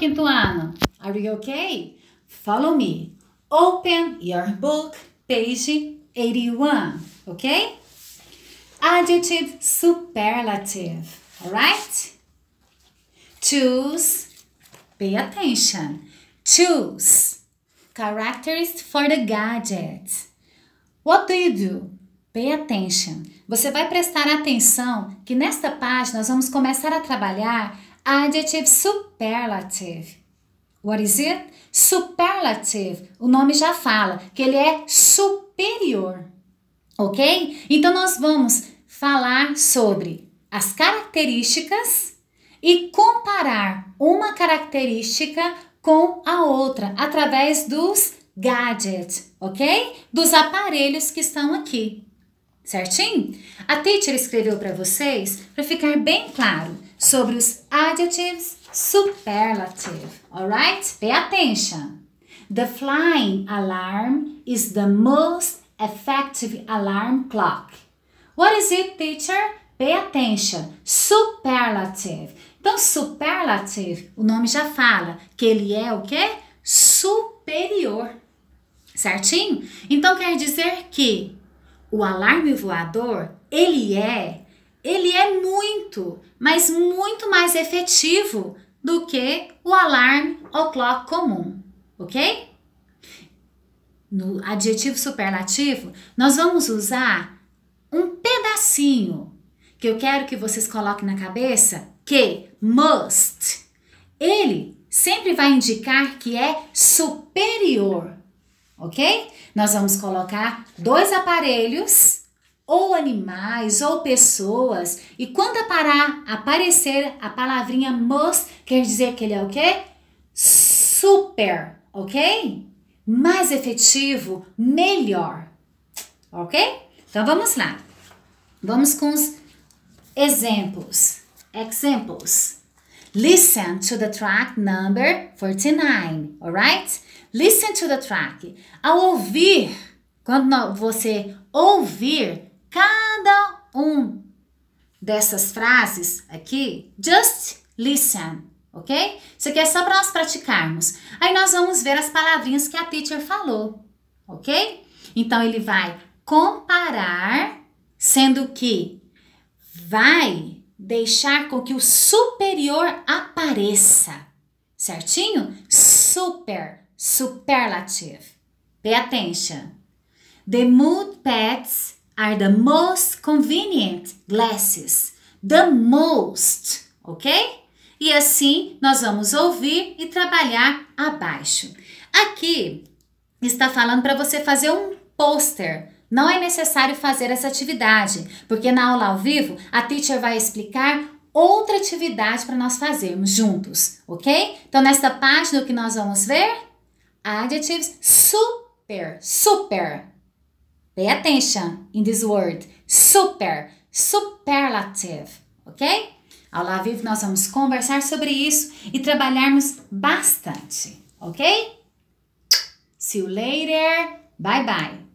quinto ano? Are we okay? Follow me. Open your book, page 81, ok? Adjective superlative, alright? Choose, pay attention. Choose characters for the gadget. What do you do? Pay attention. Você vai prestar atenção que nesta página nós vamos começar a trabalhar Adjective superlative. What is it? Superlative. O nome já fala que ele é superior. Ok? Então nós vamos falar sobre as características e comparar uma característica com a outra através dos gadgets, ok? Dos aparelhos que estão aqui certinho? A teacher escreveu para vocês para ficar bem claro sobre os adjectives superlative, alright? Pay attention. The flying alarm is the most effective alarm clock. What is it, teacher? Pay attention. Superlative. Então, superlative, o nome já fala que ele é o quê? Superior. Certinho? Então quer dizer que o alarme voador, ele é, ele é muito, mas muito mais efetivo do que o alarme ou clock comum, ok? No adjetivo superlativo, nós vamos usar um pedacinho que eu quero que vocês coloquem na cabeça que must. Ele sempre vai indicar que é superior ok? Nós vamos colocar dois aparelhos, ou animais, ou pessoas, e quando aparecer a palavrinha most, quer dizer que ele é o quê? Super, ok? Mais efetivo, melhor, ok? Então vamos lá. Vamos com os exemplos. Exemplos. Listen to the track number 49, alright? Listen to the track. Ao ouvir, quando você ouvir cada um dessas frases aqui, just listen, ok? Isso aqui é só para nós praticarmos. Aí nós vamos ver as palavrinhas que a teacher falou, ok? Então ele vai comparar, sendo que vai deixar com que o superior apareça. Certinho? Super, superlative. Pay attention. The mood pads are the most convenient glasses. The most, ok? E assim nós vamos ouvir e trabalhar abaixo. Aqui está falando para você fazer um pôster não é necessário fazer essa atividade, porque na aula ao vivo a teacher vai explicar outra atividade para nós fazermos juntos, ok? Então, nesta página, o que nós vamos ver? Adjectives super, super. Pay attention in this word. Super, superlative, ok? Aula Ao vivo, nós vamos conversar sobre isso e trabalharmos bastante, ok? See you later. Bye bye.